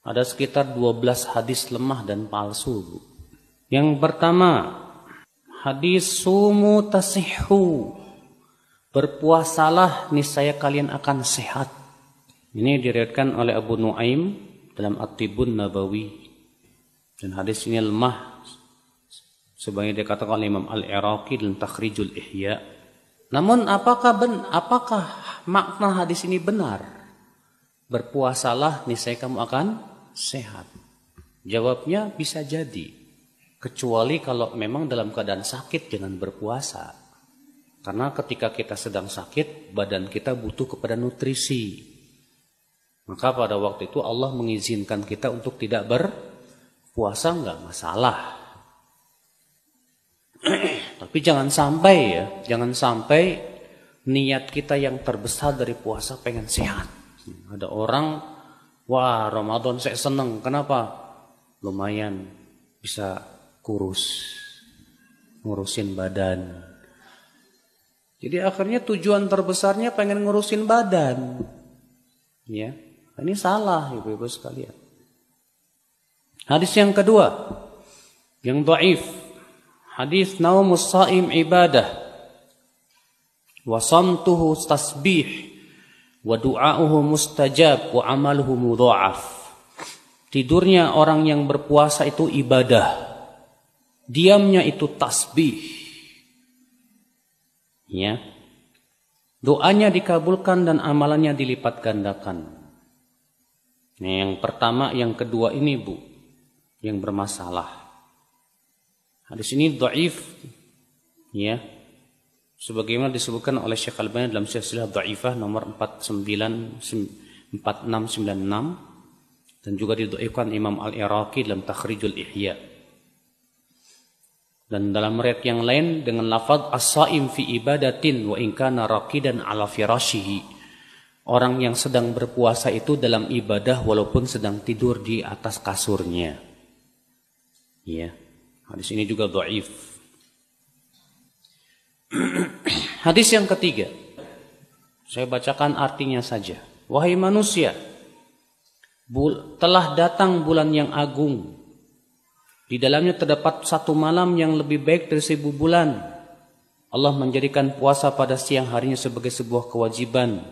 Ada sekitar 12 hadis lemah dan palsu. Yang pertama, hadis sumu tasihhu. Berpuasalah niscaya kalian akan sehat. Ini diriwayatkan oleh Abu Nuaim dalam At-Tibun Nabawi. Dan hadis ini lemah sebagai dikatakan oleh Imam Al-Iraqi dalam Takhrijul Ihya. Namun apakah ben, apakah makna hadis ini benar? Berpuasalah niscaya kamu akan sehat? Jawabnya bisa jadi. Kecuali kalau memang dalam keadaan sakit jangan berpuasa. Karena ketika kita sedang sakit, badan kita butuh kepada nutrisi. Maka pada waktu itu Allah mengizinkan kita untuk tidak berpuasa nggak masalah. Tapi jangan sampai ya, jangan sampai niat kita yang terbesar dari puasa pengen sehat. Ada orang Wah Ramadan saya seneng. Kenapa? Lumayan bisa kurus. Ngurusin badan. Jadi akhirnya tujuan terbesarnya pengen ngurusin badan. Ya, ini salah ibu-ibu sekalian. Hadis yang kedua yang do'if Hadis naumus saim ibadah. Wasamtuhu tasbih wa du'auhu mustajab wa amaluhu mudha'af. Tidurnya orang yang berpuasa itu ibadah. Diamnya itu tasbih. Ya. Doanya dikabulkan dan amalannya dilipat gandakan. Nah, yang pertama, yang kedua ini Bu yang bermasalah. Hadis ini dhaif ya sebagaimana disebutkan oleh Syekh al Albani dalam silsilah dhaifah nomor 494696 dan juga didhaifkan Imam Al-Iraqi dalam Takhrijul Ihya. Dan dalam riwayat yang lain dengan lafaz as-saim fi ibadatin wa in kana raqidan ala firashihi. Orang yang sedang berpuasa itu dalam ibadah walaupun sedang tidur di atas kasurnya. Ya. Hadis ini juga dhaif Hadis yang ketiga. Saya bacakan artinya saja. Wahai manusia, telah datang bulan yang agung. Di dalamnya terdapat satu malam yang lebih baik dari seribu bulan. Allah menjadikan puasa pada siang harinya sebagai sebuah kewajiban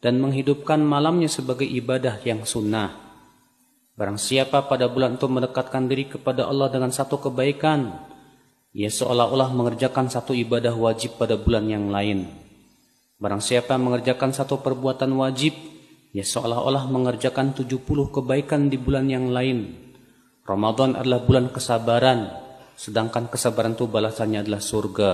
dan menghidupkan malamnya sebagai ibadah yang sunnah. Barang siapa pada bulan itu mendekatkan diri kepada Allah dengan satu kebaikan, ia seolah-olah mengerjakan satu ibadah wajib pada bulan yang lain. Barang siapa mengerjakan satu perbuatan wajib, ia seolah-olah mengerjakan tujuh puluh kebaikan di bulan yang lain. Ramadan adalah bulan kesabaran, sedangkan kesabaran itu balasannya adalah surga.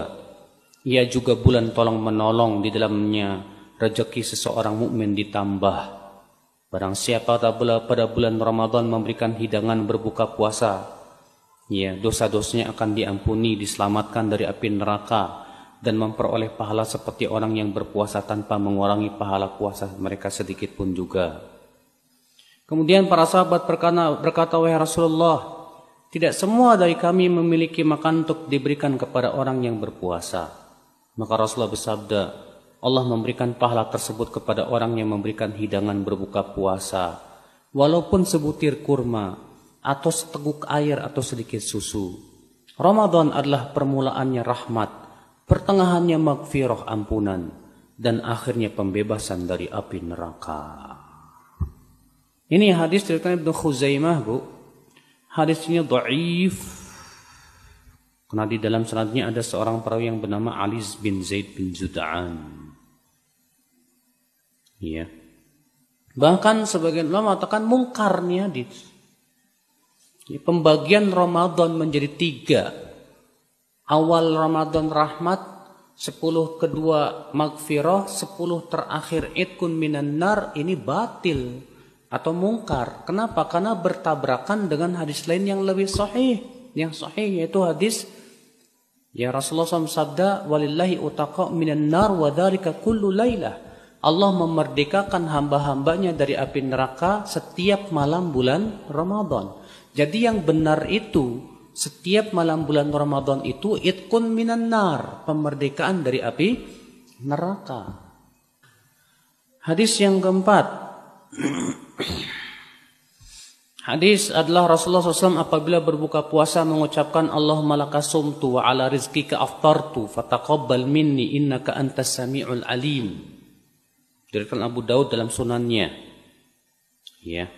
Ia juga bulan tolong menolong di dalamnya rejeki seseorang mukmin ditambah. Barang siapa pada bulan Ramadan memberikan hidangan berbuka puasa, ya dosa-dosanya akan diampuni diselamatkan dari api neraka dan memperoleh pahala seperti orang yang berpuasa tanpa mengurangi pahala puasa mereka sedikit pun juga kemudian para sahabat berkata, berkata wahai Rasulullah tidak semua dari kami memiliki makan untuk diberikan kepada orang yang berpuasa. Maka Rasulullah bersabda, Allah memberikan pahala tersebut kepada orang yang memberikan hidangan berbuka puasa, walaupun sebutir kurma atau seteguk air atau sedikit susu. Ramadan adalah permulaannya rahmat, pertengahannya magfirah ampunan, dan akhirnya pembebasan dari api neraka. Ini hadis dari Ibnu Khuzaimah, Bu. Hadisnya dhaif. Karena di dalam sanadnya ada seorang perawi yang bernama Ali bin Zaid bin Zud'an. Iya. Bahkan sebagian ulama mengatakan mungkarnya di pembagian Ramadan menjadi tiga. Awal Ramadan rahmat, sepuluh kedua magfirah, sepuluh terakhir itkun minan nar, ini batil atau mungkar. Kenapa? Karena bertabrakan dengan hadis lain yang lebih sahih. Yang sahih yaitu hadis Ya Rasulullah SAW sabda, Walillahi utaqa minan nar wa dharika kullu laylah. Allah memerdekakan hamba-hambanya dari api neraka setiap malam bulan Ramadan. Jadi yang benar itu setiap malam bulan Ramadan itu itkun minan nar, pemerdekaan dari api neraka. Hadis yang keempat. Hadis adalah Rasulullah SAW apabila berbuka puasa mengucapkan Allahumma laka wa ala rizkika aftartu fataqabbal minni innaka antas sami'ul alim. Diriwayatkan Abu Daud dalam sunannya. Ya.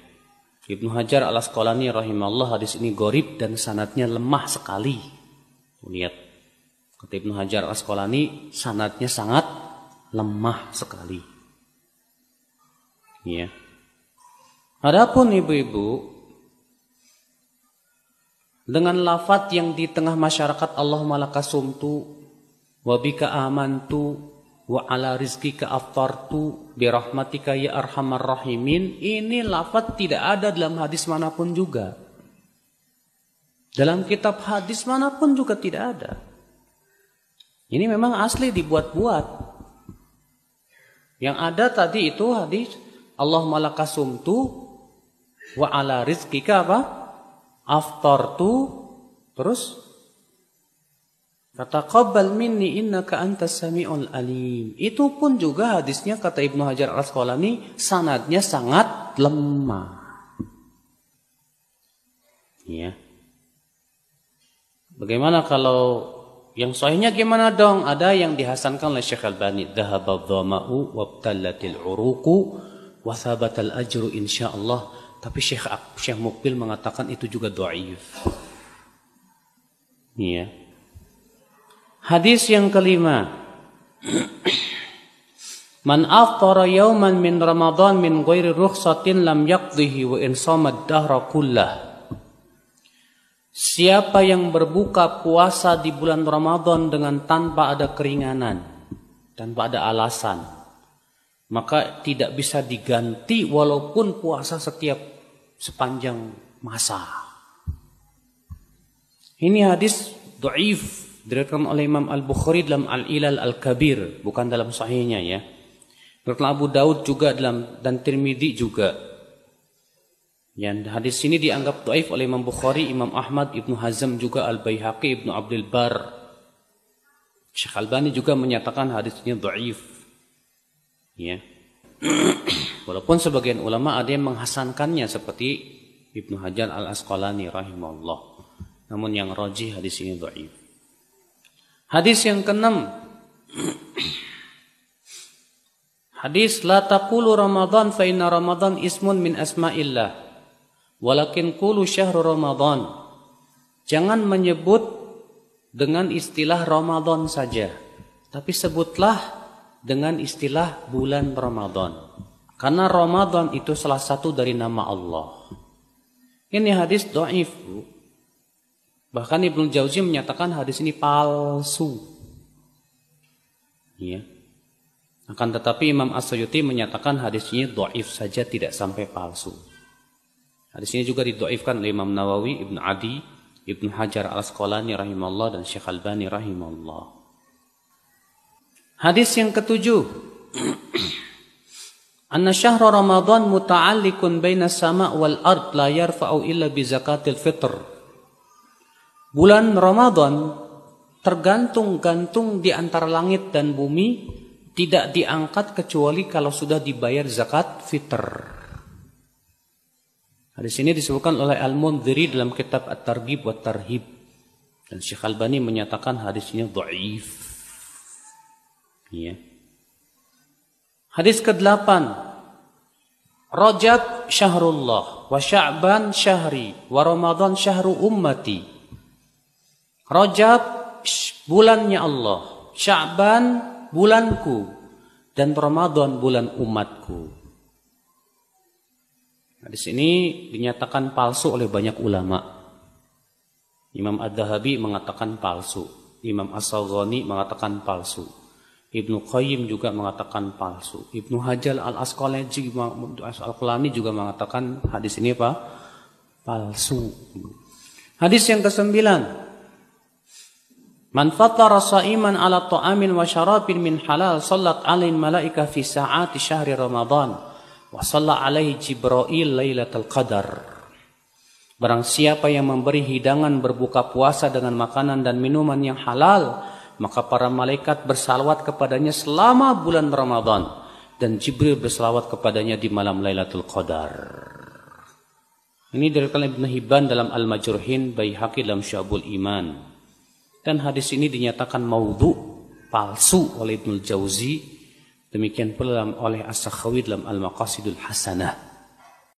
Ibnu Hajar al Asqalani rahimahullah hadis ini gorib dan sanatnya lemah sekali. Lihat. Kata Ibnu Hajar al Asqalani sanatnya sangat lemah sekali. Ya. Adapun ibu-ibu dengan lafat yang di tengah masyarakat Allah malakasumtu wabika amantu wa ala rizkika aftartu bi rahmatika ya arhamar rahimin ini lafaz tidak ada dalam hadis manapun juga dalam kitab hadis manapun juga tidak ada ini memang asli dibuat-buat yang ada tadi itu hadis Allah malakasumtu wa ala rizki rizkika apa aftartu terus Fataqabbal minni innaka antas sami'ul alim. Itu pun juga hadisnya kata Ibnu Hajar Al-Asqalani sanadnya sangat lemah. Ya. Bagaimana kalau yang sahihnya gimana dong? Ada yang dihasankan oleh Syekh Al-Bani, dhahaba dhama'u wabtallatil uruqu wa thabatal ajru insyaallah. Tapi Syekh Syekh Mukbil mengatakan itu juga dhaif. Iya. Hadis yang kelima. Man aftara yawman min Ramadan min ghairi rukhsatin lam yaqdihi wa insamad dahra kullah. Siapa yang berbuka puasa di bulan Ramadan dengan tanpa ada keringanan, tanpa ada alasan, maka tidak bisa diganti walaupun puasa setiap sepanjang masa. Ini hadis doif Diriwayatkan oleh Imam Al-Bukhari dalam Al-Ilal Al-Kabir, bukan dalam sahihnya ya. Diriwayatkan Abu Daud juga dalam dan Tirmidzi juga. Yang hadis ini dianggap dhaif oleh Imam Bukhari, Imam Ahmad, Ibnu Hazm juga Al-Baihaqi, Ibnu Abdul Bar. Syekh Albani juga menyatakan hadis ini dhaif. Ya. Walaupun sebagian ulama ada yang menghasankannya seperti Ibnu Hajar Al Asqalani rahimahullah. Namun yang rajih hadis ini dhaif. Hadis yang keenam. Hadis la taqulu Ramadan fa inna Ramadan ismun min asma'illah. Walakin qulu syahru Ramadan. Jangan menyebut dengan istilah Ramadan saja, tapi sebutlah dengan istilah bulan Ramadan. Karena Ramadan itu salah satu dari nama Allah. Ini hadis dhaif, Bahkan Ibnu Jauzi menyatakan hadis ini palsu. Ya. Akan tetapi Imam as menyatakan hadis ini doif saja tidak sampai palsu. Hadis ini juga didoifkan oleh Imam Nawawi, Ibnu Adi, Ibnu Hajar Al-Asqalani rahimahullah dan Syekh Albani rahimahullah. Hadis yang ketujuh. Anna syahra Ramadan muta'alliqun baina sama' wal ard la yarfa'u illa bi zakatil fitr. Bulan Ramadan tergantung-gantung di antara langit dan bumi tidak diangkat kecuali kalau sudah dibayar zakat fitr. Hadis ini disebutkan oleh Al-Mundhiri dalam kitab at Targib wa Tarhib. Dan Syekh Al Bani menyatakan hadisnya do'if. Ya. Hadis ke-8. Rajab syahrullah wa sya'ban syahri wa ramadan syahru ummati Rajab bulannya Allah, Sya'ban bulanku dan Ramadan bulan umatku. Hadis nah, ini dinyatakan palsu oleh banyak ulama. Imam Ad-Dahabi mengatakan palsu, Imam as mengatakan palsu, Ibnu Qayyim juga mengatakan palsu. Ibnu Hajar Al-Asqalani al juga mengatakan hadis ini apa? palsu. Hadis yang kesembilan Man fatara sa'iman ala ta'amin wa syarabin min halal sallat alain malaika fi sa'ati syahri ramadhan wa salla alaihi Jibril lailatul qadar. Barang siapa yang memberi hidangan berbuka puasa dengan makanan dan minuman yang halal, maka para malaikat bersalawat kepadanya selama bulan Ramadan dan Jibril bersalawat kepadanya di malam Lailatul Qadar. Ini dari diriwayatkan Ibnu Hibban dalam Al-Majruhin, Baihaqi dalam Syabul Iman. Dan hadis ini dinyatakan maudhu, palsu oleh Ibnul Jauzi. Demikian pula oleh As-Sakhawi dalam Al-Maqasidul Hasanah.